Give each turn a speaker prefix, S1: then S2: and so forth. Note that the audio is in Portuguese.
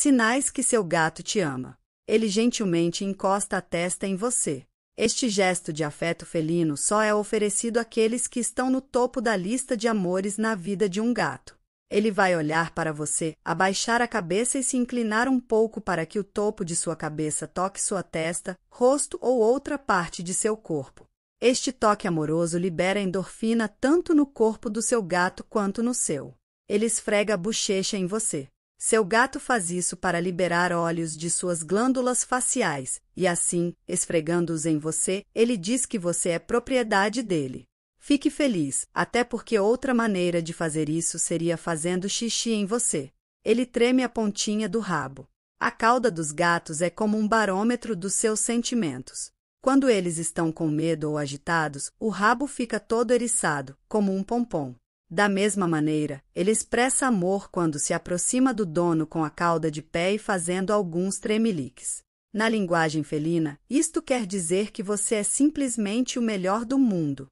S1: Sinais que seu gato te ama. Ele gentilmente encosta a testa em você. Este gesto de afeto felino só é oferecido àqueles que estão no topo da lista de amores na vida de um gato. Ele vai olhar para você, abaixar a cabeça e se inclinar um pouco para que o topo de sua cabeça toque sua testa, rosto ou outra parte de seu corpo. Este toque amoroso libera endorfina tanto no corpo do seu gato quanto no seu. Ele esfrega a bochecha em você. Seu gato faz isso para liberar óleos de suas glândulas faciais, e assim, esfregando-os em você, ele diz que você é propriedade dele. Fique feliz, até porque outra maneira de fazer isso seria fazendo xixi em você. Ele treme a pontinha do rabo. A cauda dos gatos é como um barômetro dos seus sentimentos. Quando eles estão com medo ou agitados, o rabo fica todo eriçado, como um pompom. Da mesma maneira, ele expressa amor quando se aproxima do dono com a cauda de pé e fazendo alguns tremeliques. Na linguagem felina, isto quer dizer que você é simplesmente o melhor do mundo,